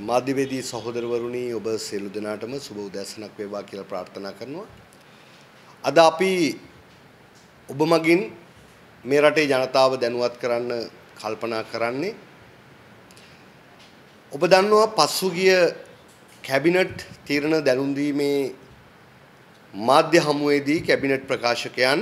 මාධ්‍යවේදී සහෝදරවරුනි ඔබ සියලු දෙනාටම සුබ උදෑසනක් වේවා කියලා ප්‍රාර්ථනා කරනවා. අද අපි ඔබ මගින් මේ රටේ ජනතාව දැනුවත් කරන්න කල්පනා කරන්නේ ඔබ දන්නවා පසුගිය කැබිනට් තීරණ දැනුම් දීමේ මාධ්‍ය හමුවේදී කැබිනට් ප්‍රකාශකයන්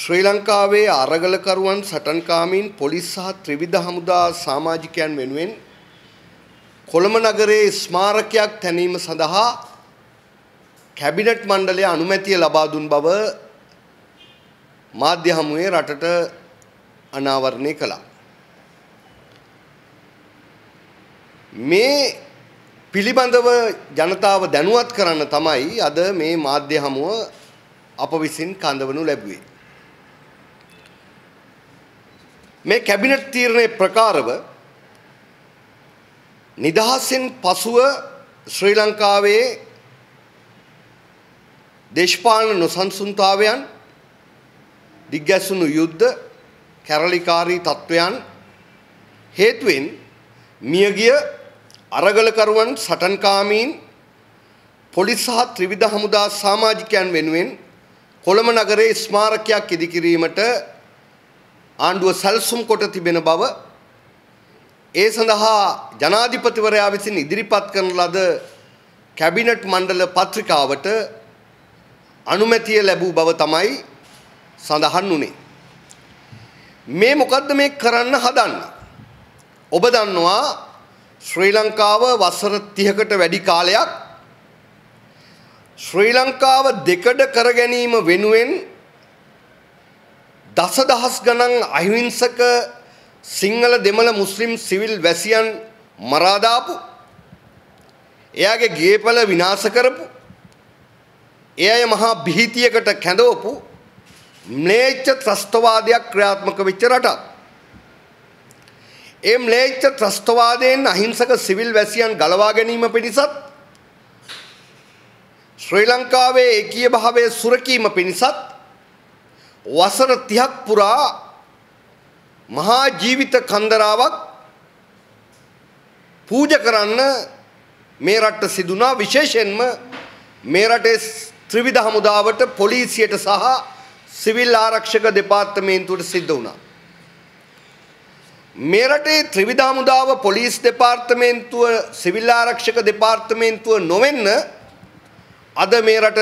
ශ්‍රී ලංකාවේ අරගලකරුවන් සටන්කාමීන් පොලිස් සහ ත්‍රිවිධ හමුදා සමාජිකයන් වෙනුවෙන් කොළඹ නගරයේ ස්මාරකයක් තැනීම සඳහා කැබිනට් මණ්ඩලය අනුමැතිය ලබා දුන් බව මාධ්‍ය හමුවේ රටට අනාවරණය කළා. මේ පිළිබඳව ජනතාව දැනුවත් කරන්න තමයි අද මේ මාධ්‍ය හමුව අප විසින් කඳවනු ලැබුවේ. මේ කැබිනට් තීරණය ප්‍රකාරව නිදහසෙන් පසුව ශ්‍රී ලංකාවේ දේශපාලන නොසන්සුන්තාවයන් දිග්ගැසුණු යුද්ධ කැරලිකාරී තත්වයන් හේතුවෙන් මියගිය අරගලකරුවන් සටන්කාමීන් පොලිස් සහ ත්‍රිවිධ හමුදා සමාජිකයන් වෙනුවෙන් කොළඹ නගරයේ ස්මාරකයක් ඉදිකිරීමට ආණ්ඩුව සැලසුම් කොට තිබෙන බව ඒ සඳහා ජනාධිපතිවරයා විසින් ඉදිරිපත් කරන ලද කැබිනට් මණ්ඩල පත්‍රිකාවට අනුමැතිය ලැබූ බව තමයි සඳහන් වුණේ. මේ මොකද්ද මේ කරන්න හදන්න? ඔබ දන්නවා ශ්‍රී ලංකාව වසර 30කට වැඩි කාලයක් ශ්‍රී ලංකාව දෙකඩ කර ගැනීම වෙනුවෙන් දසදහස් ගණන් අහිංසක සිංහල දෙමළ මුස්ලිම් සිවිල් වැසියන් මරා දාපු එයාගේ ගේපල විනාශ කරපු ඒ අය මහා බිහිතියකට කැඳවපු ම්ලේච්ඡ ත්‍රස්තවාදයක් ක්‍රියාත්මක වෙච්ච රටක් ඒ ම්ලේච්ඡ ත්‍රස්තවාදයෙන් අහිංසක සිවිල් වැසියන් ගලවා ගැනීම පිණිසත් ශ්‍රී ලංකාවේ ඒකීය භාවයේ සුරකීම පිණිසත් වසර 30ක් පුරා මහා ජීවිත කන්දරාවක් පූජ කරන්න මේ රට්ට සිදුනා විශේෂයෙන්ම මේ රටේ ත්‍රිවිධ හමුදාවට පොලිසියට සහ සිවිල් ආරක්ෂක දෙපාර්තමේන්තුවට සිද්ධ වුණා. මේ රටේ ත්‍රිවිධ හමුදාව පොලිස් දෙපාර්තමේන්තුව සිවිල් ආරක්ෂක දෙපාර්තමේන්තුව නොවෙන්න අද මේ රට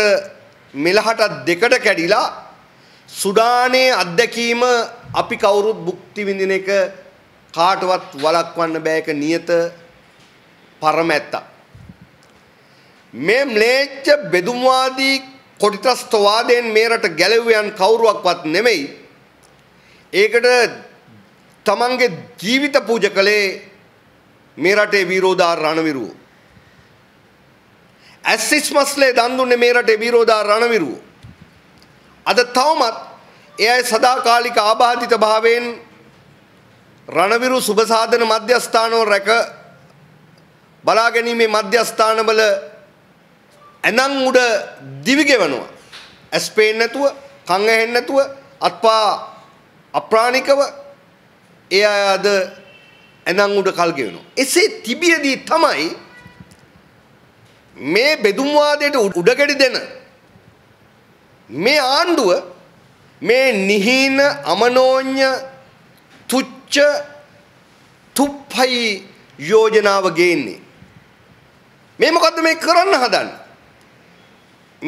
මෙලහට දෙකට කැඩිලා සුඩානයේ අත්දැකීම අපි කවුරුත් භුක්ති විඳින එක කාටවත් වළක්වන්න බෑ ඒක නියත පරම ඇත්තක්. මේ ම්ලේච්ඡ බෙදුම්වාදී කොටිතස්තවාදයෙන් මේ රට ගැලවුවයන් කවුරුවක්වත් නෙමෙයි. ඒකට තමන්ගේ ජීවිත පූජ කළේ මේ රටේ විරෝධා රණවිරුවෝ. ඇස්සිස් මස්ලේ දන් දුන්නේ මේ රටේ විරෝධා රණවිරුවෝ. අද තවමත් ඒ අය සදාකාලික ආබාධිත භාවයෙන් රණවිරු සුබසාධන මධ්‍යස්ථානෝ රැක බලා ගැනීමේ මධ්‍යස්ථානවල ඇනන් උඩ දිවිගෙවනවා. ඇස් පේන්නේ නැතුව, කන් ඇහෙන්නේ නැතුව, අත්පා අප්‍රාණිකව ඒ අය අද ඇනන් උඩ කල් ගෙවනවා. එසේ තිබියදී තමයි මේ බෙදුම් වාදයට උඩගැඩි දෙන මේ ආණ්ඩුව මේ නිහීන අමනෝඤ්‍ය තුච්ච තුප්පයි යෝජනාව ගේන්නේ මේ මොකද්ද මේ කරන්න හදන්නේ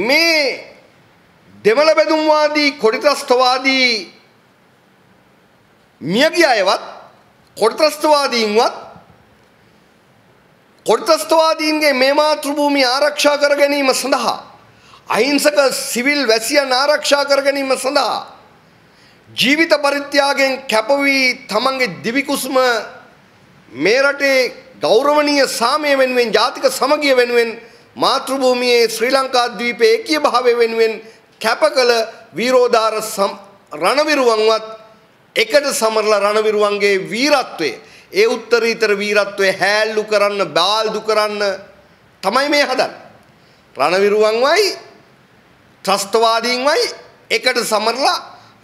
මේ දෙමළ බෙදුම්වාදී කොටිත්‍රස්තවාදී මියගිය අයවත් කොටිත්‍රස්තවාදීන්වත් කොටිත්‍රස්තවාදීන්ගේ මේ මාතෘභූමිය ආරක්ෂා කර ගැනීම සඳහා අහිංසක සිවිල් වැසියන් ආරක්ෂා කර ගැනීම සඳහා ජීවිත පරිත්‍යාගයෙන් කැපවී තමන්ගේ දිවිකුස්ම මේ රටේ ගෞරවනීය සාමය වෙනුවෙන් ජාතික සමගිය වෙනුවෙන් මාතෘභූමියේ ශ්‍රී ලංකා ද්වීපයේ ඒකීය භාවය වෙනුවෙන් කැපකල වීරෝදාර රණවිරුවන්වත් එකට සමරලා රණවිරුවන්ගේ වීරත්වය ඒ උත්තරීතර වීරත්වය හැල්ලු කරන්න බාල්දු කරන්න තමයි මේ හදන්නේ රණවිරුවන්වයි ත්‍රස්තවාදීන්වයි එකට සමරලා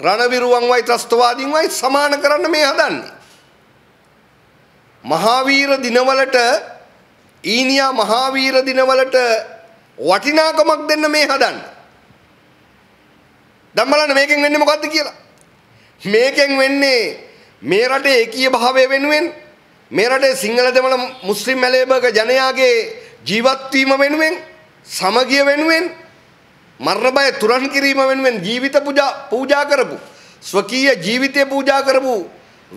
රණවිරුවන්වයි ත්‍රස්තවාදීන්වයි සමාන කරන්න මේ හදන්නේ. මහාවීර දිනවලට ඊනියා මහාවීර දිනවලට වටිනාකමක් දෙන්න මේ හදන්න. දැන් බලන්න මේකෙන් වෙන්නේ මොකද්ද කියලා. මේකෙන් වෙන්නේ මේ රටේ ඒකීය භාවය වෙනුවෙන් මේ රටේ සිංහල දෙමළ මුස්ලිම් මැලේබක ජනයාගේ ජීවත් වීම වෙනුවෙන් සමගිය වෙනුවෙන් මරණ බය තුරන් කිරීම වෙනුවෙන් ජීවිත පූජා පූජා කරපු ස්වකීය ජීවිතය පූජා කරපු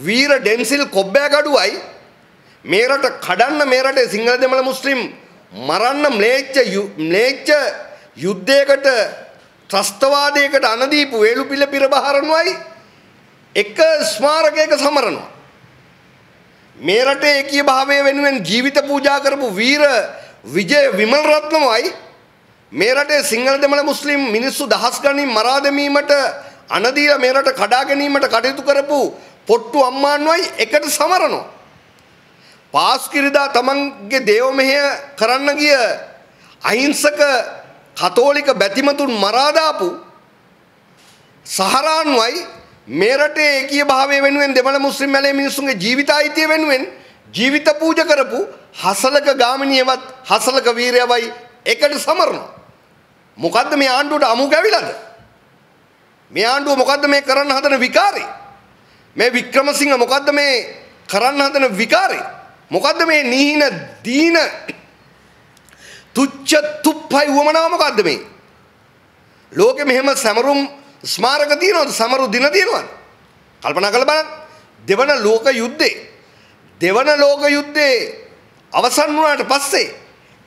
වීර ඩෙන්සිල් කොබ්බෑගඩුවයි මේ රට කඩන්න මේ රටේ සිංහල දෙමළ මුස්ලිම් මරන්න ම්ලේච්ඡ ම්ලේච්ඡ යුද්ධයකට ත්‍රස්තවාදයකට අනදීපු වේලු පිළ පිරබහරනුවයි එක ස්මාරකයක සමරනවා මේ රටේ ඒකීය භාවය වෙනුවෙන් ජීවිත පූජා කරපු වීර විජය විමල් රත්නමයි මේ රටේ සිංහල දෙමළ මුස්ලිම් මිනිස්සු දහස් ගණන් මරා දැමීමට අනදීලා මේ රට කඩා ගැනීමට කටයුතු කරපු පොට්ටු අම්මාණ්ඩුවයි එකට සමරනවා. පාස් කිරිදා තමන්ගේ දේව මෙහෙය කරන්න ගිය අහිංසක කතෝලික බැතිමතුන් මරා දාපු සහරාන්වයි මේ රටේ ඒකීය භාවය වෙනුවෙන් දෙමළ මුස්ලිම් මැලේ මිනිසුන්ගේ ජීවිත අයිතිය වෙනුවෙන් ජීවිත පූජ කරපු හසලක ගාමිණියවත් හසලක වීරයවයි එකට සමරනවා. මොකද්ද මේ ආණ්ඩුවට අමු කැවිලද? මේ ආණ්ඩුව මොකද්ද මේ කරන්න හදන විකාරේ? මේ වික්‍රමසිංහ මොකද්ද මේ කරන්න හදන විකාරේ? මොකද්ද මේ නිහින දීන තුච්ච තුප්පයි වමනාව මොකද්ද මේ? ලෝකෙ මෙහෙම සමරුම් ස්මාරක තියෙනවද? සමරු දින තියෙනවද? කල්පනා කරලා බලන්න. දෙවන ලෝක යුද්ධේ දෙවන ලෝක යුද්ධේ අවසන් වුණාට පස්සේ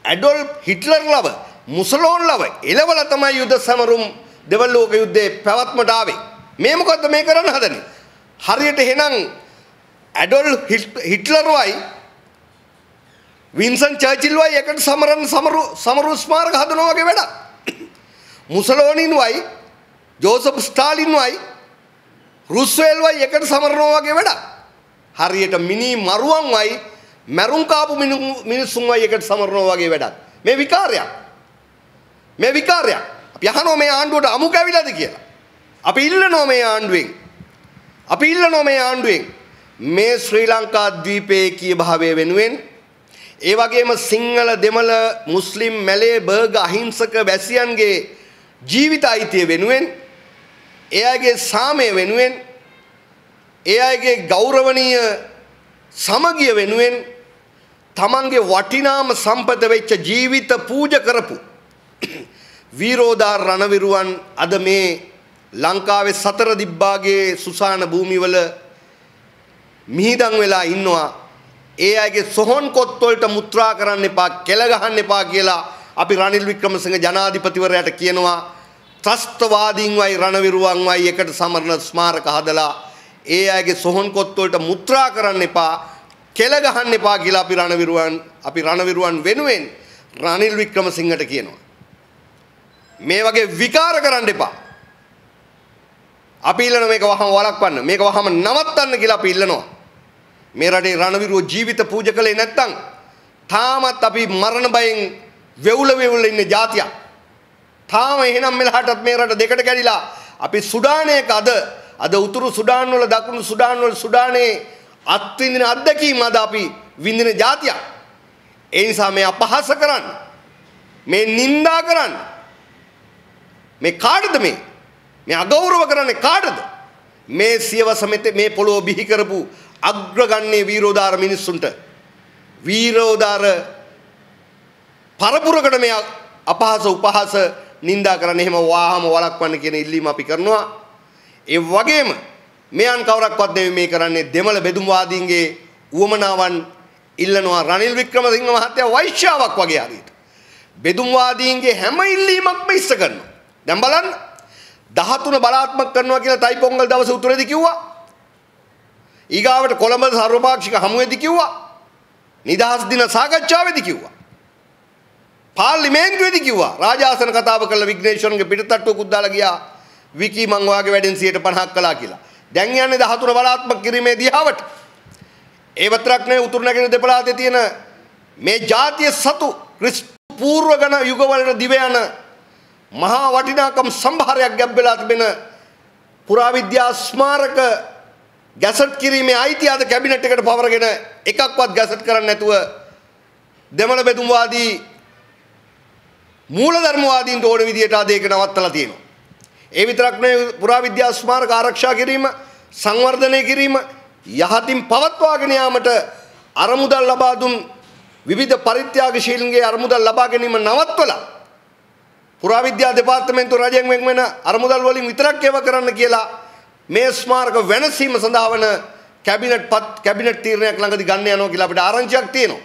ඇඩොල්ෆ් හිට්ලර් ලව මුසලෝන්ලව එලවල තමයි යුද සමරුම් දෙවලෝක යුද්ධයේ පැවැත්මට ආවේ. මේ මොකද්ද මේ කරන්න හදන්නේ? හරියට එහෙනම් ඇඩොල් හිට්ලර්වයි වින්සන් චර්චිල්වයි එකට සමරන සමරු සමරු ස්මාරක හදනවා වගේ වැඩක්. මුසලෝනින්වයි ජෝසප් ස්ටාලින්වයි රුස්වේල්වයි එකට සමරනවා වගේ වැඩක්. හරියට මිනි මරුවන්වයි මැරුම් කාපු මිනිසුන්වයි එකට සමරනවා වගේ වැඩක්. මේ විකාරයක්. මේ විකාරයක්. අපි අහනවා මේ ආණ්ඩුවට අමු කැවිලාද කියලා. අපි ඉල්ලනවා මේ ආණ්ඩුවෙන්. අපි ඉල්ලනවා මේ ආණ්ඩුවෙන් මේ ශ්‍රී ලංකා ද්වීපයේ කීභාවය වෙනුවෙන් ඒ වගේම සිංහල දෙමළ මුස්ලිම් මැලේ බර්ග අහිංසක වැසියන්ගේ ජීවිත අයිතිය වෙනුවෙන් ඒ අයගේ සාමය වෙනුවෙන් ඒ අයගේ ගෞරවනීය සමගිය වෙනුවෙන් තමන්ගේ වටිනාම සම්පත වෙච්ච ජීවිත පූජ කරපු වීරෝදා රණවිරුවන් අද මේ ලංකාවේ සතර දිබ්බාගේ සුසාන භූමිවල මිහිදන් වෙලා ඉන්නවා. ඒ අයගේ සොහොන් කොත් වලට මුත්‍රා කරන්න එපා, කෙල ගහන්න එපා කියලා අපි රනිල් වික්‍රමසිංහ ජනාධිපතිවරයාට කියනවා. ත්‍රස්තවාදීන්වයි රණවිරුවන්වයි එකට සමරන ස්මාරක හදලා ඒ අයගේ සොහොන් කොත් වලට මුත්‍රා කරන්න එපා, කෙල ගහන්න එපා කියලා අපි රණවිරුවන් අපි රණවිරුවන් වෙනුවෙන් රනිල් වික්‍රමසිංහට කියනවා. මේ වගේ විකාර කරන්න එපා. අපි ඉල්ලන මේක වහම වළක්වන්න මේක වහම නවත්තන්න කියලා අපි ඉල්ලනවා. මේ රටේ රණවිරුව ජීවිත පූජ කළේ නැත්තම් තාමත් අපි මරණ බයෙන් වෙවුල වෙවුල ඉන්න જાතියක්. තාම එහෙනම් මෙලහටත් මේ රට දෙකට කැඩිලා අපි සුඩානයක අද අද උතුරු සුඩාන් වල දකුණු සුඩාන් වල සුඩානේ අත්විඳින අත්දැකීම අද අපි විඳින જાතියක්. ඒ නිසා මේ අපහාස කරන්න මේ නිନ୍ଦා කරන්න මේ කාටද මේ? මේ අගෞරව කරන්නේ කාටද? මේ සියවස මෙතේ මේ පොළොව බිහි කරපු අග්‍රගන්නේ වීරෝදාර මිනිස්සුන්ට වීරෝදාර පරපුරකට මේ අපහාස උපහාස නින්දා කරන්න එහෙම වාහම වළක්වන්න කියන ඉල්ලීම අපි කරනවා. ඒ වගේම මෙයන් කවරක්වත් නෙවෙයි මේ කරන්නේ දෙමළ බෙදුම්වාදීන්ගේ උවමනාවන් ඉල්ලනවා රනිල් වික්‍රමසිංහ මහත්තයා වෛශ්‍යාවක් වගේ හරියට. බෙදුම්වාදීන්ගේ හැම ඉල්ලීමක්ම ඉස්ස කරනවා. දැන් බලන්න 13 බලාත්මක කරනවා කියලා තයි පොංගල් දවසේ උතුරේදී කිව්වා. ඊගාවට කොළඹ සර්වපාක්ෂික හමුවේදී කිව්වා. නිදහස් දින සාකච්ඡාවේදී කිව්වා. පාර්ලිමේන්තුවේදී කිව්වා. රාජාසන කතාව කරලා විග්නේෂන්ගේ පිටතට්ටුවකුත් දාලා ගියා. විකි මං වාගේ වැඩෙන් 150ක් කළා කියලා. දැන් යන්නේ 13 බලාත්මක කිරීමේ දිහාවට. ඒ වතරක් නෙවෙයි උතුරු නැගෙන දෙපළාතේ තියෙන මේ ජාතිය සතු ක්‍රිස්තු පූර්ව ගණ යුගවලට දිව යන මහා වටිනාකම් සම්භාරයක් ගැබ් වෙලා තිබෙන පුරාවිද්‍යා ස්මාරක ගැසට් කිරීමේ අයිතිය අද කැබිනට් එකට පවරගෙන එකක්වත් ගැසට් කරන්නේ නැතුව දෙමළ බෙදුම්වාදී මූලධර්මවාදීන්ට ඕන විදියට අද ඒක නවත්තලා තියෙනවා. ඒ විතරක් නෙවෙයි පුරාවිද්‍යා ස්මාරක ආරක්ෂා කිරීම, සංවර්ධනය කිරීම, යහතින් පවත්වාගෙන යාමට අරමුදල් ලබා දුන් විවිධ පරිත්‍යාගශීලීන්ගේ අරමුදල් ලබා ගැනීම නවත්වලා පුරාවිද්‍යා දෙපාර්තමේන්තුව රජයෙන් වෙන් වෙන අරමුදල් වලින් විතරක් ඒව කරන්න කියලා මේ ස්මාරක වෙනසීම සඳහා වන කැබිනට් පත් කැබිනට් තීරණයක් ළඟදී ගන්න යනවා කියලා අපිට ආරංචියක් තියෙනවා.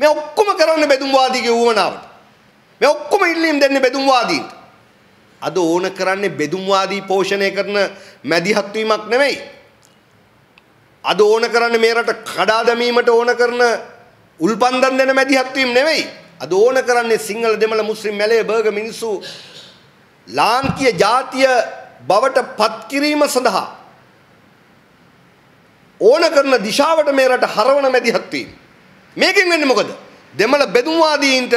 මේ ඔක්කොම කරන්නේ බෙදුම්වාදීගේ ඌවනාවට. මේ ඔක්කොම ඉල්ලීම් දෙන්නේ බෙදුම්වාදීන්ට. අද ඕන කරන්නේ බෙදුම්වාදී පෝෂණය කරන මැදිහත් වීමක් නෙමෙයි. අද ඕන කරන්නේ මේ රට කඩා දැමීමට ඕන කරන උල්පන්දම් දෙන මැදිහත් වීම නෙමෙයි. අද ඕන කරන්නේ සිංහල දෙමළ මුස්ලිම් මැලේ බර්ග මිනිස්සු ලාංකීය ජාතිය බවට පත් කිරීම සඳහා ඕන කරන දිශාවට මේ රට හරවන මැදිහත් වීම. මේකෙන් වෙන්නේ මොකද? දෙමළ බෙදුම්වාදීන්ට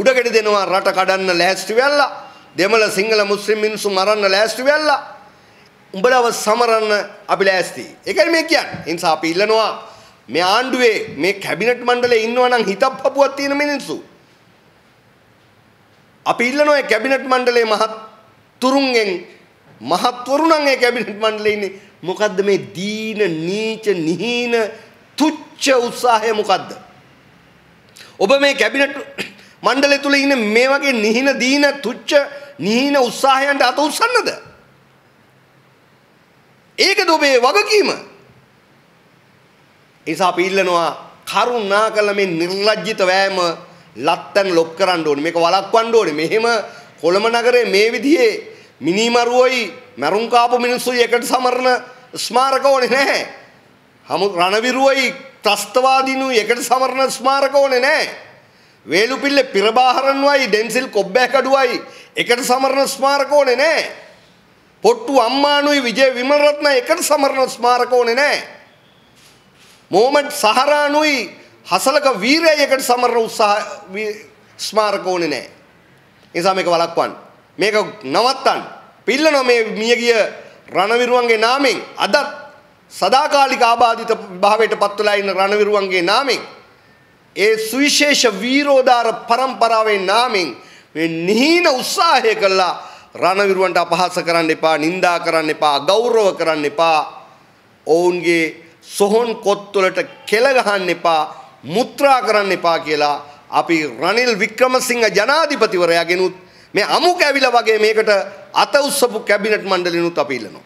උඩගෙඩි දෙනවා රට කඩන්න ලෑස්ති වෙලා. දෙමළ සිංහල මුස්ලිම් මිනිස්සු මරන්න ලෑස්ති වෙලා. උඹලව සමරන්න අපි ලෑස්ති. ඒකයි මේ කියන්නේ. ඒ නිසා අපි ඉල්ලනවා මේ ආණ්ඩුවේ මේ කැබිනට් මණ්ඩලයේ ඉන්නවනම් හිතප්පපුවක් තියෙන මිනිස්සු අපි ඉල්ලනවා ඒ කැබිනට් මණ්ඩලයේ මහත්තුරුන්ගෙන් මහත්වරුණන් ඒ කැබිනට් මණ්ඩලේ ඉන්නේ මොකද්ද මේ දීන නීච නිහීන තුච්ච උත්සාහය මොකද්ද ඔබ මේ කැබිනට් මණ්ඩලය තුල ඉන්න මේ වගේ නිහින දීන තුච්ච නිහින උත්සාහයන්ට අත උස්සන්නද ඒකද ඔබේ වගකීම එසා අපි ඉල්ලනවා කරුණා කළ මේ නිර්ලජ්ජිත වෑම ලත්තන් ලොප් කරන්න ඕනේ. මේක වළක්වන්න ඕනේ. මෙහෙම කොළඹ නගරේ මේ විදිහේ මිනිමරුවෝයි මරුන් කාපු මිනිස්සුයි එකට සමරන ස්මාරක ඕනේ නැහැ. හමු රණවිරුවෝයි ත්‍රස්තවාදීනුයි එකට සමරන ස්මාරක ඕනේ නැහැ. වේලුපිල්ල පිරබාහරන්වයි ඩෙන්සිල් කොබ්බෑකඩුවයි එකට සමරන ස්මාරක ඕනේ නැහැ. පොට්ටු අම්මානුයි විජය විමලරත්න එකට සමරන ස්මාරක ඕනේ නැහැ. මොහමඩ් සහරානුයි හසලක වීරයයකට සමරන උත්සාහ ස්මාරක ඕනේ නැහැ. ඒ නිසා මේක වළක්වන්න. මේක නවත්තන්න. පිල්ලන මේ මියගිය රණවිරුවන්ගේ නාමෙන් අදත් සදාකාලික ආබාධිත භාවයට පත්වලා ඉන්න රණවිරුවන්ගේ නාමෙන් ඒ සුවිශේෂ වීරෝදාර પરම්පරාවේ නාමෙන් මේ නිහින උත්සාහය කළා රණවිරුවන්ට අපහාස කරන්න එපා, නිඳා කරන්න එපා, ගෞරව කරන්න එපා. ඔවුන්ගේ සොහොන් කොත්වලට කෙල ගහන්න එපා. මුත්‍රා කරන්න එපා කියලා අපි රනිල් වික්‍රමසිංහ ජනාධිපතිවරයාගෙනුත් මේ අමුක ඇවිල වගේ මේකට අත උස්සපු කැබිනට් මණ්ඩලිනුත් අපි ඉල්ලනවා.